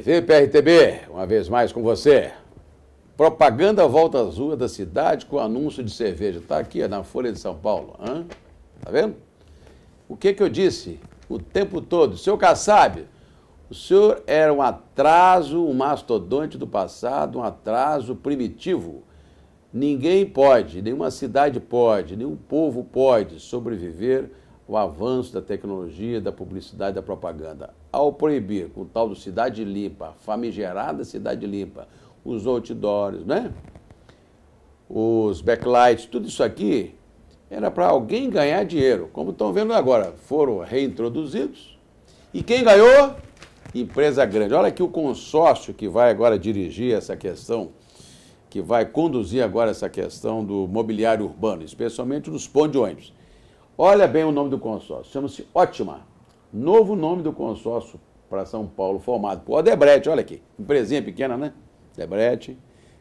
TV PRTB, uma vez mais com você. Propaganda Volta Azul da cidade com anúncio de cerveja. Está aqui na Folha de São Paulo. Está Tá vendo? O que, que eu disse o tempo todo? Seu Kassab, o senhor era um atraso, um mastodonte do passado, um atraso primitivo. Ninguém pode, nenhuma cidade pode, nenhum povo pode sobreviver o avanço da tecnologia, da publicidade, da propaganda. Ao proibir com o tal do Cidade Limpa, famigerada Cidade Limpa, os outdoors, né? os backlights, tudo isso aqui era para alguém ganhar dinheiro. Como estão vendo agora, foram reintroduzidos. E quem ganhou? Empresa grande. Olha que o consórcio que vai agora dirigir essa questão, que vai conduzir agora essa questão do mobiliário urbano, especialmente dos pontos de ônibus Olha bem o nome do consórcio, chama-se Ótima. Novo nome do consórcio para São Paulo, formado por Odebrecht, olha aqui, empresinha pequena, né? Odebrecht,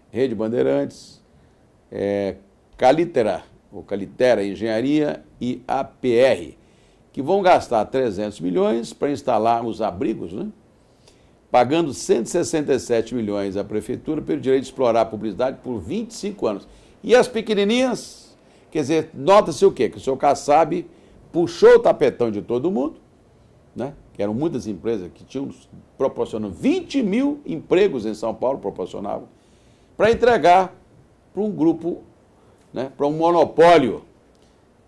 Rede Bandeirantes, é, Calitera, ou Calitera Engenharia e APR, que vão gastar 300 milhões para instalar os abrigos, né? pagando 167 milhões à prefeitura pelo direito de explorar a publicidade por 25 anos. E as pequenininhas? Quer dizer, nota-se o quê? Que o senhor Kassab puxou o tapetão de todo mundo, né? que eram muitas empresas que tinham proporcionando 20 mil empregos em São Paulo, proporcionavam, para entregar para um grupo, né? para um monopólio.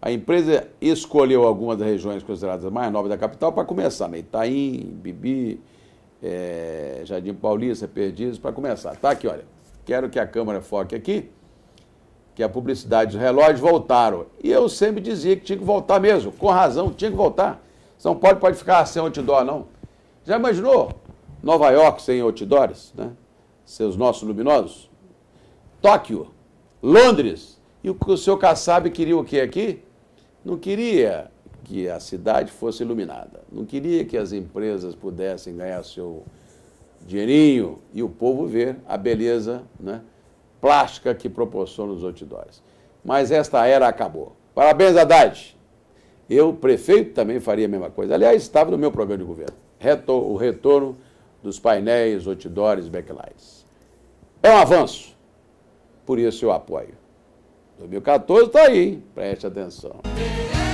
A empresa escolheu algumas das regiões consideradas mais nobres da capital para começar, né? Itaim, Bibi, é, Jardim Paulista, Perdizes, para começar. Tá aqui, olha. Quero que a câmera foque aqui que a publicidade dos relógios voltaram. E eu sempre dizia que tinha que voltar mesmo, com razão, tinha que voltar. São Paulo pode ficar sem outdoor, não. Já imaginou Nova York sem outdoors, né? Seus nossos luminosos? Tóquio, Londres. E o seu Kassab queria o que aqui? Não queria que a cidade fosse iluminada. Não queria que as empresas pudessem ganhar seu dinheirinho e o povo ver a beleza, né? plástica que proporciona os outdoors. Mas esta era acabou. Parabéns, Haddad. Eu, prefeito, também faria a mesma coisa. Aliás, estava no meu programa de governo. Retor o retorno dos painéis, outdoors, backlights. É um avanço. Por isso eu apoio. 2014 está aí, hein? preste atenção.